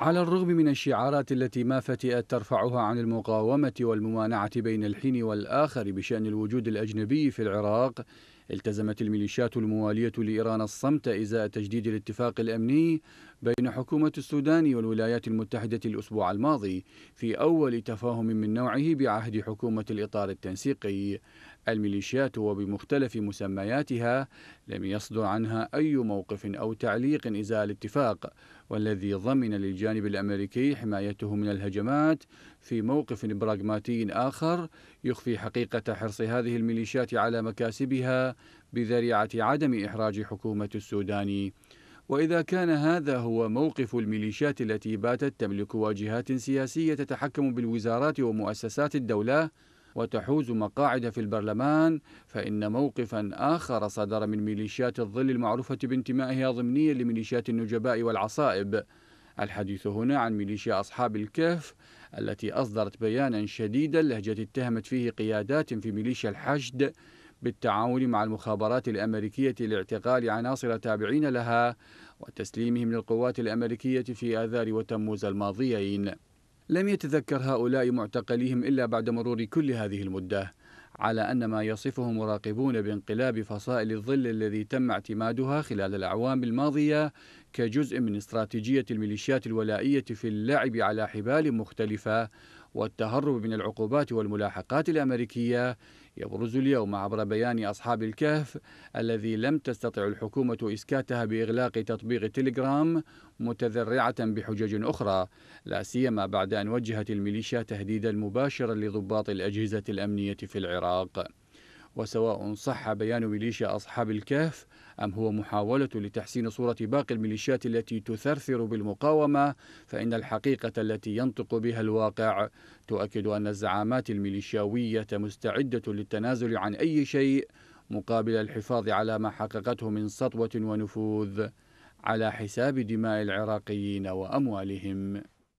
على الرغم من الشعارات التي ما فتئت ترفعها عن المقاومة والممانعة بين الحين والآخر بشأن الوجود الأجنبي في العراق التزمت الميليشيات الموالية لإيران الصمت إزاء تجديد الاتفاق الأمني بين حكومة السودان والولايات المتحدة الأسبوع الماضي في أول تفاهم من نوعه بعهد حكومة الإطار التنسيقي الميليشيات وبمختلف مسمياتها لم يصدر عنها أي موقف أو تعليق إزاء الاتفاق والذي ضمن للجانب الأمريكي حمايته من الهجمات في موقف براغماتي آخر يخفي حقيقة حرص هذه الميليشيات على مكاسبها بذريعة عدم إحراج حكومة السودان وإذا كان هذا هو موقف الميليشيات التي باتت تملك واجهات سياسية تتحكم بالوزارات ومؤسسات الدولة وتحوز مقاعد في البرلمان فإن موقفا آخر صدر من ميليشيات الظل المعروفة بانتمائها ضمنيا لميليشيات النجباء والعصائب الحديث هنا عن ميليشيا أصحاب الكهف التي أصدرت بيانا شديدا لهجه اتهمت فيه قيادات في ميليشيا الحشد بالتعاون مع المخابرات الأمريكية لاعتقال عناصر تابعين لها وتسليمهم للقوات الأمريكية في آذار وتموز الماضيين لم يتذكر هؤلاء معتقليهم إلا بعد مرور كل هذه المدة على أن ما يصفه مراقبون بانقلاب فصائل الظل الذي تم اعتمادها خلال الأعوام الماضية كجزء من استراتيجية الميليشيات الولائية في اللعب على حبال مختلفة والتهرب من العقوبات والملاحقات الأمريكية يبرز اليوم عبر بيان أصحاب الكهف الذي لم تستطع الحكومة إسكاتها بإغلاق تطبيق تيليجرام متذرعة بحجج أخرى لا سيما بعد أن وجهت الميليشيا تهديدا مباشرا لضباط الأجهزة الأمنية في العراق وسواء صح بيان ميليشيا أصحاب الكهف أم هو محاولة لتحسين صورة باقي الميليشيات التي تثرثر بالمقاومة فإن الحقيقة التي ينطق بها الواقع تؤكد أن الزعامات الميليشياوية مستعدة للتنازل عن أي شيء مقابل الحفاظ على ما حققته من سطوة ونفوذ على حساب دماء العراقيين وأموالهم